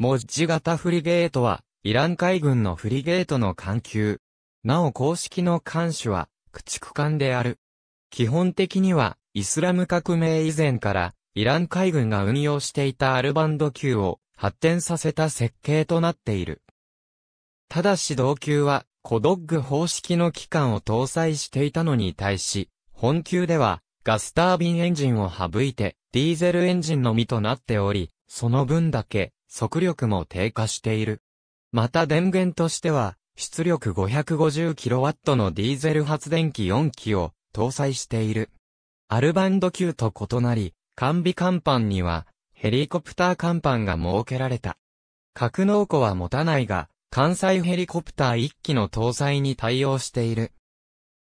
モッジ型フリゲートは、イラン海軍のフリゲートの艦級。なお公式の艦種は、駆逐艦である。基本的には、イスラム革命以前から、イラン海軍が運用していたアルバンド級を発展させた設計となっている。ただし同級は、コドッグ方式の機関を搭載していたのに対し、本級では、ガスタービンエンジンを省いて、ディーゼルエンジンのみとなっており、その分だけ、速力も低下している。また電源としては、出力 550kW のディーゼル発電機4機を搭載している。アルバンド級と異なり、完備甲板には、ヘリコプター甲板が設けられた。格納庫は持たないが、関西ヘリコプター1機の搭載に対応している。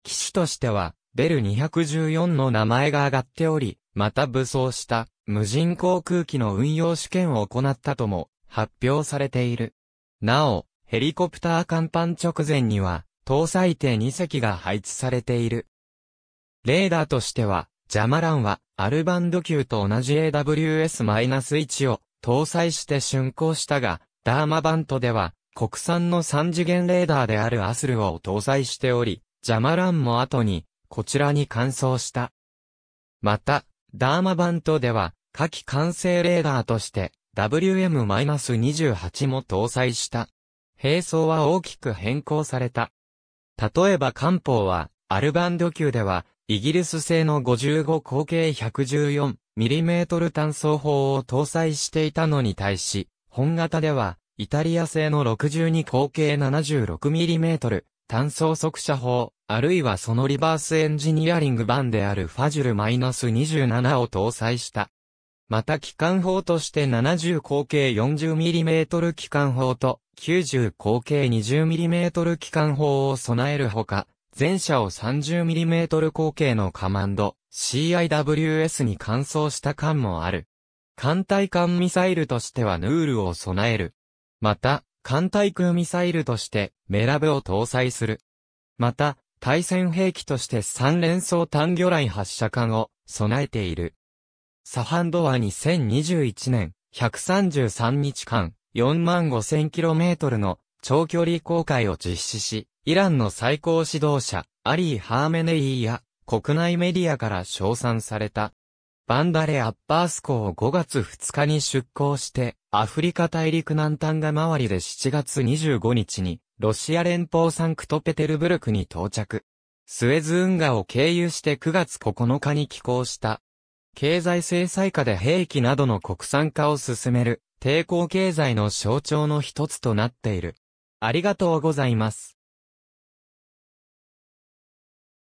機種としては、ベル214の名前が挙がっており、また武装した無人航空機の運用試験を行ったとも発表されている。なお、ヘリコプター甲板直前には搭載艇2隻が配置されている。レーダーとしては、ジャマランはアルバンド級と同じ AWS-1 を搭載して竣工したが、ダーマバントでは国産の3次元レーダーであるアスルを搭載しており、ジャマランも後にこちらに換装した。また、ダーマバントでは、下記完成レーダーとして WM-28 も搭載した。並走は大きく変更された。例えば漢方は、アルバンド級では、イギリス製の55口径 114mm 単装砲を搭載していたのに対し、本型では、イタリア製の62口径 76mm 単装速射砲あるいはそのリバースエンジニアリング版であるファジュル -27 を搭載した。また機関砲として70口径 40mm 機関砲と90口径 20mm 機関砲を備えるほか、全車を 30mm 口径のカマンド CIWS に換装した艦もある。艦隊艦ミサイルとしてはヌールを備える。また、艦隊空ミサイルとしてメラブを搭載する。また、対戦兵器として3連装単魚雷発射管を備えている。サハンドは2021年133日間 45,000km の長距離航海を実施し、イランの最高指導者アリー・ハーメネイーや国内メディアから称賛された。バンダレ・アッバース港を5月2日に出港して、アフリカ大陸南端が周りで7月25日にロシア連邦サンクトペテルブルクに到着。スエズ運河を経由して9月9日に寄港した。経済制裁下で兵器などの国産化を進める、抵抗経済の象徴の一つとなっている。ありがとうございます。